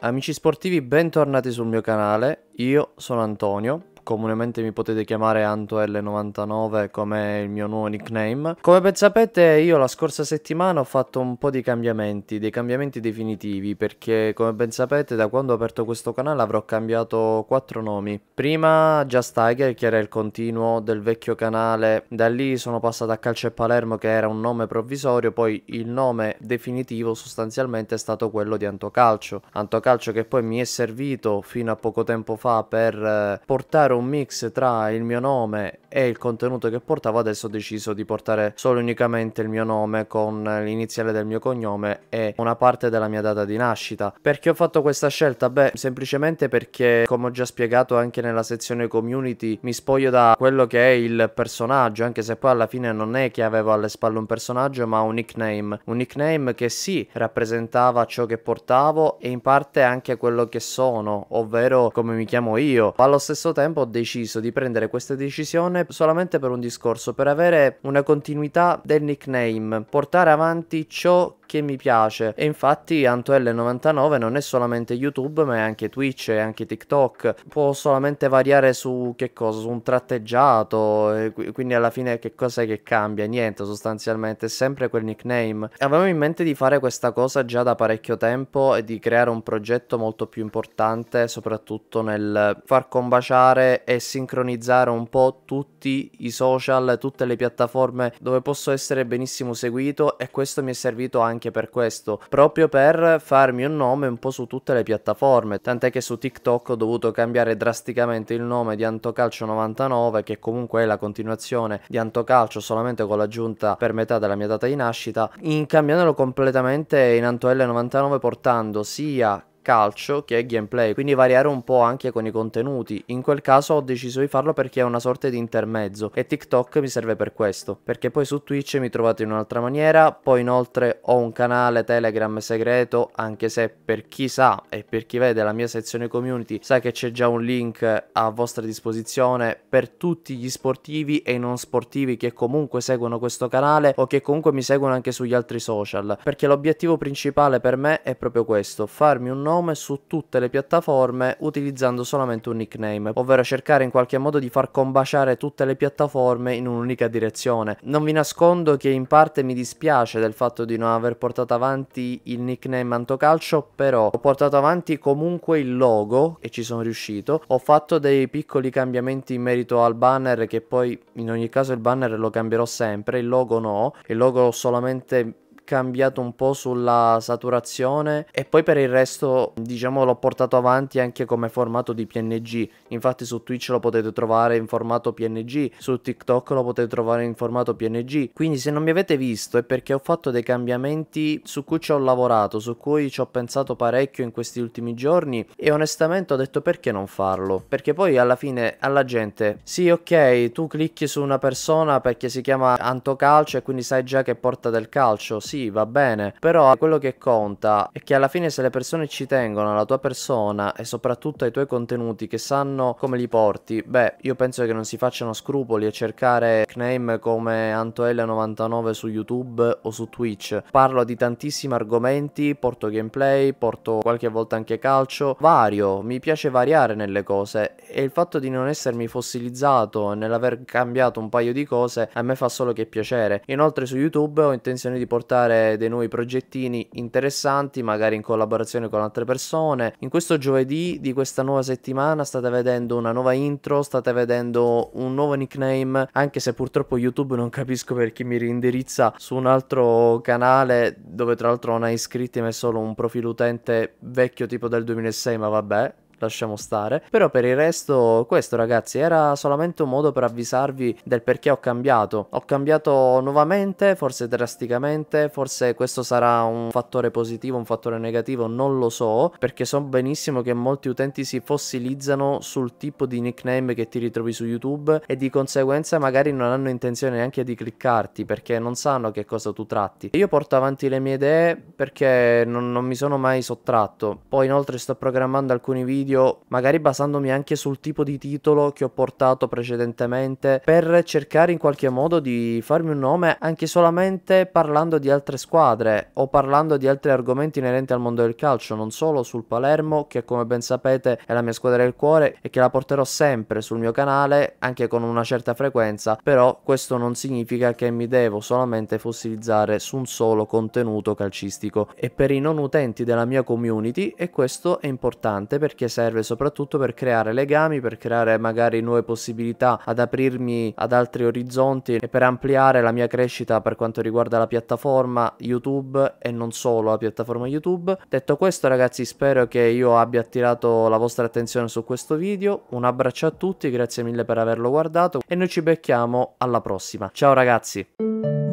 Amici sportivi, bentornati sul mio canale. Io sono Antonio comunemente mi potete chiamare AntoL99 come il mio nuovo nickname. Come ben sapete io la scorsa settimana ho fatto un po' di cambiamenti, dei cambiamenti definitivi, perché come ben sapete da quando ho aperto questo canale avrò cambiato quattro nomi. Prima Just Tiger, che era il continuo del vecchio canale, da lì sono passato a Calcio e Palermo che era un nome provvisorio, poi il nome definitivo sostanzialmente è stato quello di Antocalcio. Antocalcio che poi mi è servito fino a poco tempo fa per eh, portare un mix tra il mio nome e il contenuto che portavo, adesso ho deciso di portare solo unicamente il mio nome con l'iniziale del mio cognome e una parte della mia data di nascita. Perché ho fatto questa scelta? Beh, semplicemente perché, come ho già spiegato anche nella sezione community, mi spoglio da quello che è il personaggio, anche se poi alla fine non è che avevo alle spalle un personaggio, ma un nickname. Un nickname che sì, rappresentava ciò che portavo e in parte anche quello che sono, ovvero come mi chiamo io. Ma allo stesso tempo deciso di prendere questa decisione solamente per un discorso, per avere una continuità del nickname, portare avanti ciò che mi piace. E infatti AntoL99 non è solamente YouTube, ma è anche Twitch e anche TikTok. Può solamente variare su che cosa? Su un tratteggiato. quindi alla fine che cosa è che cambia? Niente, sostanzialmente, è sempre quel nickname. Avevo in mente di fare questa cosa già da parecchio tempo e di creare un progetto molto più importante, soprattutto nel far combaciare e sincronizzare un po' tutti i social, tutte le piattaforme dove posso essere benissimo seguito e questo mi è servito anche anche per questo, proprio per farmi un nome un po' su tutte le piattaforme, tant'è che su TikTok ho dovuto cambiare drasticamente il nome di Antocalcio99 che comunque è la continuazione di Antocalcio solamente con l'aggiunta per metà della mia data di nascita, in cambiandolo completamente in antol 99 portando sia calcio che è gameplay, quindi variare un po' anche con i contenuti. In quel caso ho deciso di farlo perché è una sorta di intermezzo e TikTok mi serve per questo, perché poi su Twitch mi trovate in un'altra maniera, poi inoltre ho un canale Telegram segreto, anche se per chi sa e per chi vede la mia sezione community sa che c'è già un link a vostra disposizione per tutti gli sportivi e i non sportivi che comunque seguono questo canale o che comunque mi seguono anche sugli altri social, perché l'obiettivo principale per me è proprio questo, farmi un nome nome su tutte le piattaforme utilizzando solamente un nickname, ovvero cercare in qualche modo di far combaciare tutte le piattaforme in un'unica direzione. Non vi nascondo che in parte mi dispiace del fatto di non aver portato avanti il nickname Antocalcio, però ho portato avanti comunque il logo e ci sono riuscito. Ho fatto dei piccoli cambiamenti in merito al banner che poi in ogni caso il banner lo cambierò sempre, il logo no, il logo solamente cambiato un po' sulla saturazione e poi per il resto diciamo l'ho portato avanti anche come formato di PNG. Infatti su Twitch lo potete trovare in formato PNG, su TikTok lo potete trovare in formato PNG. Quindi se non mi avete visto è perché ho fatto dei cambiamenti su cui ci ho lavorato, su cui ci ho pensato parecchio in questi ultimi giorni e onestamente ho detto perché non farlo? Perché poi alla fine alla gente sì ok tu clicchi su una persona perché si chiama Antocalcio e quindi sai già che porta del calcio, sì sì, va bene, però quello che conta è che alla fine se le persone ci tengono alla tua persona e soprattutto ai tuoi contenuti che sanno come li porti, beh, io penso che non si facciano scrupoli a cercare nickname come antol 99 su YouTube o su Twitch. Parlo di tantissimi argomenti, porto gameplay, porto qualche volta anche calcio, vario, mi piace variare nelle cose e il fatto di non essermi fossilizzato nell'aver cambiato un paio di cose a me fa solo che piacere. Inoltre su YouTube ho intenzione di portare fare dei nuovi progettini interessanti, magari in collaborazione con altre persone. In questo giovedì di questa nuova settimana state vedendo una nuova intro, state vedendo un nuovo nickname, anche se purtroppo YouTube non capisco perché mi rindirizza su un altro canale dove tra l'altro non ha iscritti ma è solo un profilo utente vecchio tipo del 2006, ma vabbè, lasciamo stare. Però per il resto questo ragazzi era solamente un modo per avvisarvi del perché ho cambiato. Ho cambiato nuovamente, forse drasticamente, forse questo sarà un fattore positivo, un fattore negativo, non lo so, perché so benissimo che molti utenti si fossilizzano sul tipo di nickname che ti ritrovi su YouTube e di conseguenza magari non hanno intenzione neanche di cliccarti perché non sanno che cosa tu tratti. Io porto avanti le mie idee perché non, non mi sono mai sottratto. Poi inoltre sto programmando alcuni video video, magari basandomi anche sul tipo di titolo che ho portato precedentemente, per cercare in qualche modo di farmi un nome anche solamente parlando di altre squadre o parlando di altri argomenti inerenti al mondo del calcio, non solo sul Palermo, che come ben sapete è la mia squadra del cuore e che la porterò sempre sul mio canale, anche con una certa frequenza, però questo non significa che mi devo solamente fossilizzare su un solo contenuto calcistico. E per i non utenti della mia community, e questo è importante perché serve soprattutto per creare legami, per creare magari nuove possibilità, ad aprirmi ad altri orizzonti e per ampliare la mia crescita per quanto riguarda la piattaforma YouTube e non solo la piattaforma YouTube. Detto questo ragazzi spero che io abbia attirato la vostra attenzione su questo video, un abbraccio a tutti, grazie mille per averlo guardato e noi ci becchiamo alla prossima. Ciao ragazzi!